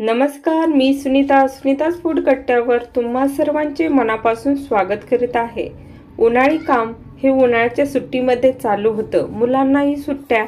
नमस्कार मी सुनीता सुनीताज फूड कट्ट्यावर तुम्हा सर्वांचे मनापासून स्वागत करीत आहे उन्हाळी काम हे उन्हाळ्याच्या सुट्टीमध्ये चालू होतं मुलांनाही सुट्ट्या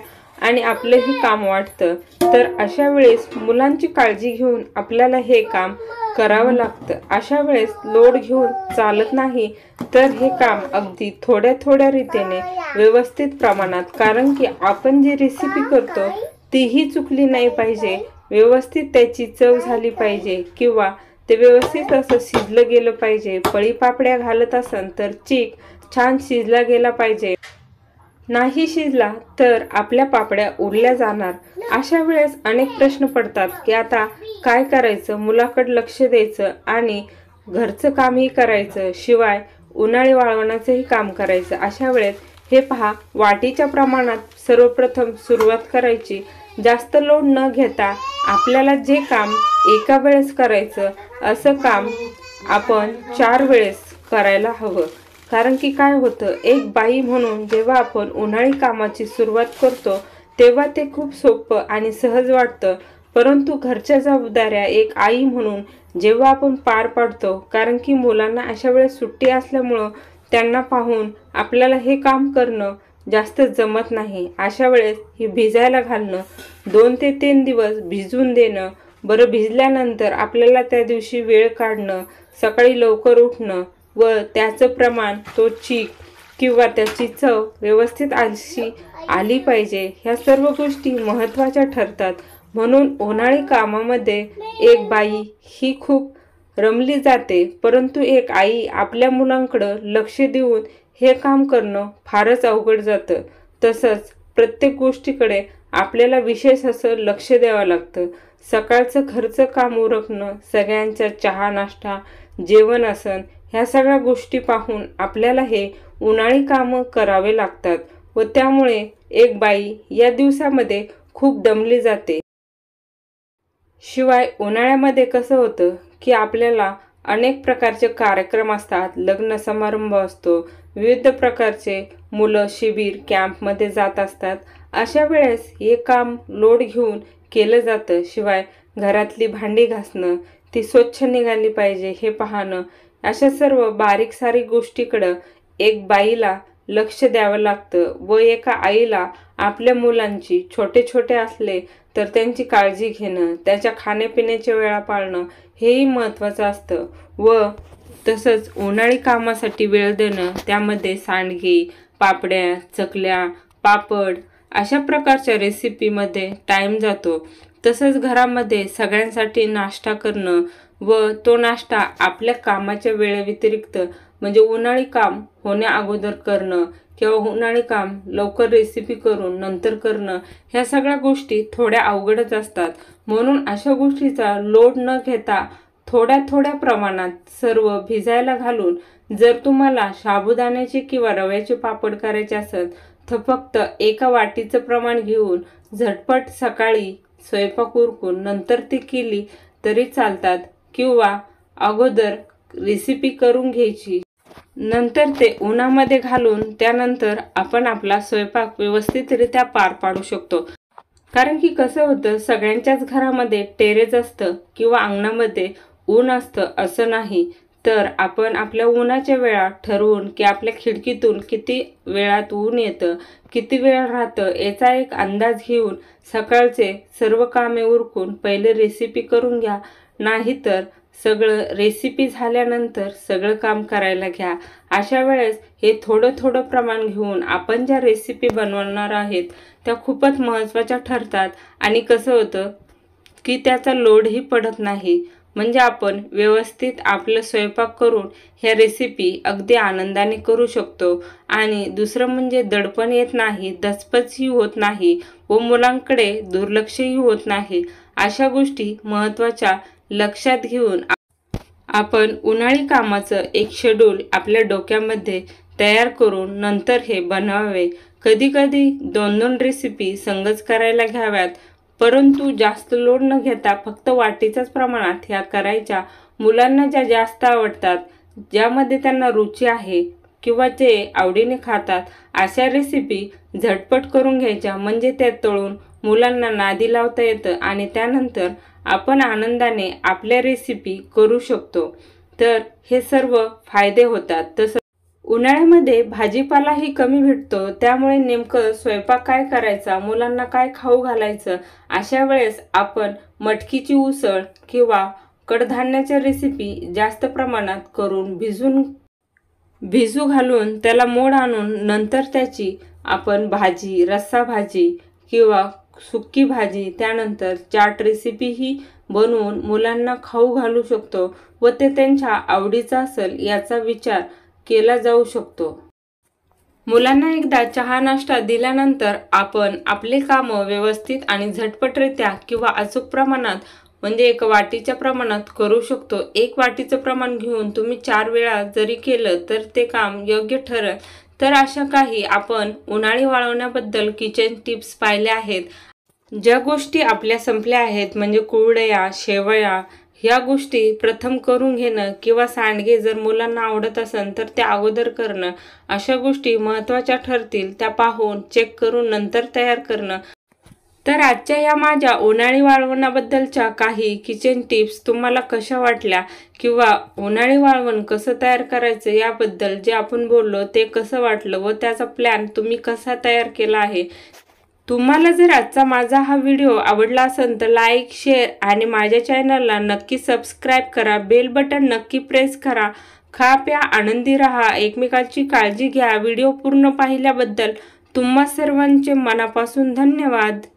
आणि आपलंही काम वाटतं तर अशा वेळेस मुलांची काळजी घेऊन आपल्याला हे काम करावं लागतं अशा वेळेस लोड घेऊन चालत नाही तर हे काम अगदी थोड्या थोड्या रीतीने व्यवस्थित प्रमाणात कारण की आपण जी रेसिपी करतो तीही चुकली नाही पाहिजे व्यवस्थित त्याची चव झाली पाहिजे किंवा ते व्यवस्थित असं शिजलं गेलं पाहिजे पळी पापड्या घालत असन तर चीक छान शिजला गेला पाहिजे नाही शिजला तर आपल्या पापड्या उरल्या जाणार अशा वेळेस अनेक प्रश्न पडतात की आता काय करायचं मुलाकड लक्ष द्यायचं आणि घरचं कामही करायचं शिवाय उन्हाळी वाळवण्याचंही काम करायचं अशा वेळेस हे पहा वाटीच्या प्रमाणात सर्वप्रथम सुरुवात करायची जास्त लोड न घेता आपल्याला जे काम एका वेळेस करायचं असं काम आपण चार वेळेस करायला हवं कारण की काय होतं एक बाई म्हणून जेव्हा आपण उन्हाळी कामाची सुरुवात करतो तेव्हा ते खूप सोपं आणि सहज वाटतं परंतु घरच्या जबाबदाऱ्या एक आई म्हणून जेव्हा आपण पार पाडतो कारण की मुलांना अशा वेळेस सुट्टी असल्यामुळं त्यांना पाहून आपल्याला हे काम करणं जास्त जमत नाही अशा वेळेस ही भिजायला घालणं दोन ते तीन दिवस भिजून देणं बरं भिजल्यानंतर आपल्याला त्या दिवशी वेळ काढणं सकाळी लवकर उठणं व त्याचं प्रमाण तो चीक किंवा त्याची चव व्यवस्थित आशी आली पाहिजे ह्या सर्व गोष्टी महत्त्वाच्या ठरतात म्हणून उन्हाळी कामामध्ये एक बाई ही खूप रमली जाते परंतु एक आई आपल्या मुलांकडं लक्ष देऊन हे काम करणं फारच अवघड जातं तसंच प्रत्येक गोष्टीकडे आपल्याला विशेष असं लक्ष द्यावं लागतं सकाळचं खर्च काम उरकणं सगळ्यांचा चहा नाश्ता जेवण आसन ह्या सगळ्या गोष्टी पाहून आपल्याला हे उन्हाळी कामं करावे लागतात व त्यामुळे एक बाई या दिवसामध्ये खूप दमली जाते शिवाय उन्हाळ्यामध्ये कसं होतं की आपल्याला अनेक प्रकारचे कार्यक्रम असतात लग्न समारंभ असतो विविध प्रकारचे मुलं शिबिर कॅम्पमध्ये जात असतात अशा वेळेस हे काम लोड घेऊन केलं जातं शिवाय घरातली भांडी घासणं ती स्वच्छ निघाली पाहिजे हे पाहणं अशा सर्व बारीक सारीक गोष्टीकडं एक बाईला लक्ष द्यावं लागतं व एका आईला आपल्या मुलांची छोटे छोटे असले तर त्यांची काळजी घेणं त्याच्या खाण्यापिण्याच्या वेळा पाळणं हेही महत्त्वाचं असतं व तसंच उन्हाळी कामासाठी वेळ देणं त्यामध्ये सांडगी पापड्या चकल्या पापड अशा प्रकारच्या रेसिपीमध्ये टाईम जातो तसंच घरामध्ये सगळ्यांसाठी नाश्ता करणं व तो नाश्ता आपल्या कामाच्या वेळेव्यतिरिक्त म्हणजे उन्हाळी काम होण्या अगोदर करणं किंवा उन्हाळी काम लवकर रेसिपी करून नंतर करणं ह्या सगळ्या गोष्टी थोड्या अवघडच असतात म्हणून अशा गोष्टीचा लोड न घेता थोड्या थोड्या प्रमाणात सर्व भिजायला घालून जर तुम्हाला शाबुदाण्याचे किंवा रव्याचे पापड करायचे असत तर फक्त एका वाटीचं प्रमाण घेऊन झटपट सकाळी स्वयंपाक उरकून नंतर ती केली तरी चालतात किंवा अगोदर रेसिपी करून घ्यायची नंतर ते उन्हामध्ये घालून त्यानंतर आपण आपला स्वयंपाक व्यवस्थितरित्या पार पाडू शकतो कारण की कसं होतं सगळ्यांच्याच घरामध्ये टेरेस असतं किंवा अंगणामध्ये ऊन असतं असं नाही तर आपण आपल्या उन्हाच्या वेळा ठरवून की आपल्या खिडकीतून किती वेळात ऊन येतं किती वेळ राहतं याचा एक अंदाज घेऊन सकाळचे सर्व कामे उरकून पहिले रेसिपी करून घ्या नाही तर सगळं रेसिपी झाल्यानंतर सगळं काम करायला घ्या अशा वेळेस हे थोडं थोडं प्रमाण घेऊन आपण ज्या रेसिपी बनवणार आहेत त्या खूपच महत्त्वाच्या ठरतात आणि कसं होतं की त्याचा लोडही पडत नाही म्हणजे आपण व्यवस्थित आपलं स्वयंपाक करून ह्या रेसिपी अगदी आनंदाने करू शकतो आणि दुसरं म्हणजे दडपण येत नाही दचपचही होत नाही व मुलांकडे दुर्लक्षही होत नाही अशा गोष्टी महत्त्वाच्या लक्षात घेऊन आपण उन्हाळी कामाचं एक शेड्यूल आपल्या डोक्यामध्ये तयार करून नंतर हे बनवावे कधीकधी दोन दोन रेसिपी संगच करायला घ्याव्यात परंतु जास्त लोड न घेता फक्त वाटीच्याच प्रमाणात ह्या करायच्या मुलांना ज्या जास्त आवडतात ज्यामध्ये त्यांना रुची आहे किंवा जे आवडीने खातात अशा रेसिपी झटपट करून घ्यायच्या म्हणजे त्या तळून मुलांना नादी लावता येतं आणि त्यानंतर आपण आनंदाने आपल्या रेसिपी करू शकतो तर हे सर्व फायदे होतात तसं उन्हाळ्यामध्ये भाजीपालाही कमी भेटतो त्यामुळे नेमकं स्वयंपाक काय करायचा मुलांना काय खाऊ घालायचं अशा वेळेस आपण मटकीची उसळ किंवा कडधान्याच्या रेसिपी जास्त प्रमाणात करून भिजून भिजू घालून त्याला मोड आणून नंतर त्याची आपण भाजी रस्सा भाजी किंवा सुक्की भाजी त्यानंतर चाट रेसिपीही बनवून मुलांना खाऊ घालू शकतो व ते त्यांच्या आवडीचा असेल याचा विचार केला जाऊ शकतो मुलांना एकदा चहा नाश्ता दिल्यानंतर आपण आपले काम व्यवस्थित आणि झटपटरित्या किंवा अचूक प्रमाणात म्हणजे एक वाटीच्या प्रमाणात करू शकतो एक वाटीचं प्रमाण घेऊन तुम्ही चार वेळा जरी केलं तर ते काम योग्य ठरेल तर अशा काही आपण उन्हाळी वाळवण्याबद्दल किचन टिप्स पाहिल्या आहेत ज्या गोष्टी आपल्या संपल्या आहेत म्हणजे कुरडया शेवया ह्या गोष्टी प्रथम करून घेणं किंवा सांडगे जर मुलांना आवडत असेल तर त्या अगोदर करणं अशा गोष्टी महत्वाच्या ठरतील त्या पाहून चेक करून नंतर तयार करणं तर आजच्या या माझ्या उन्हाळी वाळवणाबद्दलच्या काही किचन टिप्स तुम्हाला कशा वाटल्या किंवा उन्हाळी वाळवण कसं तयार करायचं याबद्दल जे आपण बोललो ते कसं वाटलं व त्याचा प्लॅन तुम्ही कसा तयार केला आहे तुम्हाला जर आजचा माझा हा व्हिडिओ आवडला असेल तर लाईक शेअर आणि माझ्या चॅनलला नक्की सबस्क्राईब करा बेल बटन नक्की प्रेस करा खा प्या आनंदी रहा एकमेकांची काळजी घ्या व्हिडिओ पूर्ण पाहिल्याबद्दल तुम्हा सर्वांचे मनापासून धन्यवाद